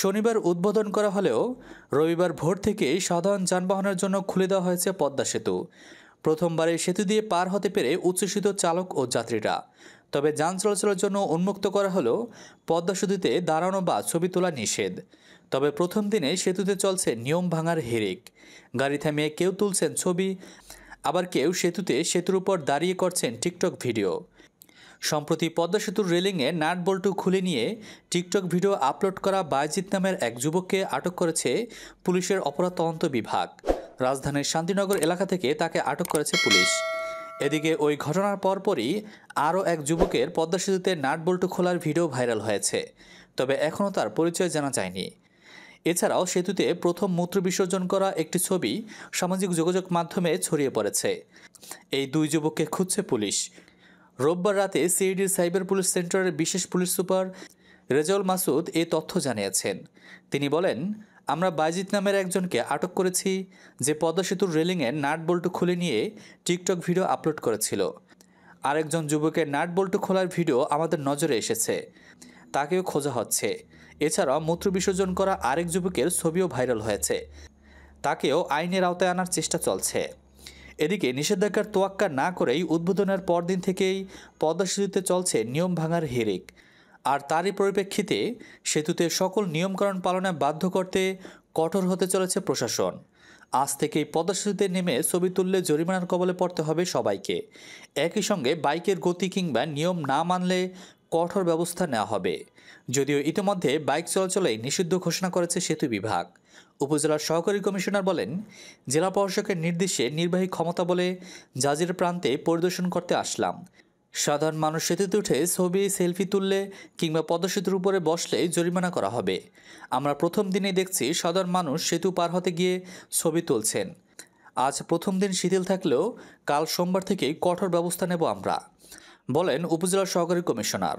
শনিবার উদ্বোধন করা হলেও রবিবার ভোর থেকেই সাধারণ যানবাহনের জন্য খুলে দেওয়া হয়েছে পদ্মা সেতু প্রথমবারে সেতু দিয়ে পার হতে পেরে উচ্ছ্বসিত চালক ও যাত্রীরা তবে যান চলাচলের জন্য উন্মুক্ত করা হলেও পদ্মা সেতুতে দাঁড়ানো বা ছবি তোলা নিষেধ তবে প্রথম দিনে সেতুতে চলছে নিয়ম ভাঙার হিরিক গাড়ি থামিয়ে কেউ তুলছেন ছবি আবার কেউ সেতুতে সেতুর উপর দাঁড়িয়ে করছেন টিকটক ভিডিও সম্প্রতি পদ্মা সেতুর রেলিংয়ে নাট বল্টু খুলে নিয়ে টিকটক ভিডিও আপলোড করা বায়জিত নামের এক যুবককে আটক করেছে পুলিশের অপরাধ তদন্ত বিভাগ রাজধানীর শান্তিনগর এলাকা থেকে তাকে আটক করেছে পুলিশ এদিকে ওই ঘটনার পরপরই আরও এক যুবকের পদ্মা সেতুতে নাট বল্টু খোলার ভিডিও ভাইরাল হয়েছে তবে এখনও তার পরিচয় জানা যায়নি এছাড়াও সেতুতে প্রথম মূত্র বিসর্জন করা একটি ছবি সামাজিক যোগাযোগ মাধ্যমে ছড়িয়ে পড়েছে এই দুই যুবককে খুঁজছে পুলিশ রোববার রাতে সিআইডির সাইবার পুলিশ সেন্টারের বিশেষ পুলিশ সুপার রেজাউল মাসুদ এ তথ্য জানিয়েছেন তিনি বলেন আমরা বাইজিত নামের একজনকে আটক করেছি যে পদ্মা সেতুর রেলিংয়ে নাট বল্টু খুলে নিয়ে টিকটক ভিডিও আপলোড করেছিল আরেকজন যুবকের নাট বল্টু খোলার ভিডিও আমাদের নজরে এসেছে তাকেও খোঁজা হচ্ছে এছাড়া মূত্র বিসর্জন করা আরেক যুবকের ছবিও ভাইরাল হয়েছে তাকেও আইনের আওতায় আনার চেষ্টা চলছে এদিকে নিষেধাজ্ঞার তোয়াক্কা না করেই উদ্বোধনের পরদিন থেকেই পদ্মা সেতুতে চলছে নিয়ম ভাঙার হেরেক আর তারই পরিপ্রেক্ষিতে সেতুতে সকল নিয়মকরণ পালনে বাধ্য করতে কঠোর হতে চলেছে প্রশাসন আজ থেকেই পদ্মা সেতুতে নেমে ছবি তুললে জরিমানার কবলে পড়তে হবে সবাইকে একই সঙ্গে বাইকের গতি কিংবা নিয়ম না মানলে কঠোর ব্যবস্থা নেওয়া হবে যদিও ইতিমধ্যে বাইক চলাচলে নিষিদ্ধ ঘোষণা করেছে সেতু বিভাগ উপজেলার সহকারী কমিশনার বলেন জেলা প্রশাসকের নির্দেশে নির্বাহী ক্ষমতা বলে জাজির প্রান্তে পরিদর্শন করতে আসলাম সাধারণ মানুষ সেতুতে উঠে ছবি সেলফি তুললে কিংবা পদ্মা উপরে বসলে জরিমানা করা হবে আমরা প্রথম দিনে দেখছি সাধারণ মানুষ সেতু পার হতে গিয়ে ছবি তুলছেন আজ প্রথম দিন শিথিল থাকলেও কাল সোমবার থেকে কঠোর ব্যবস্থা নেব আমরা বলেন উপজেলার সহকারী কমিশনার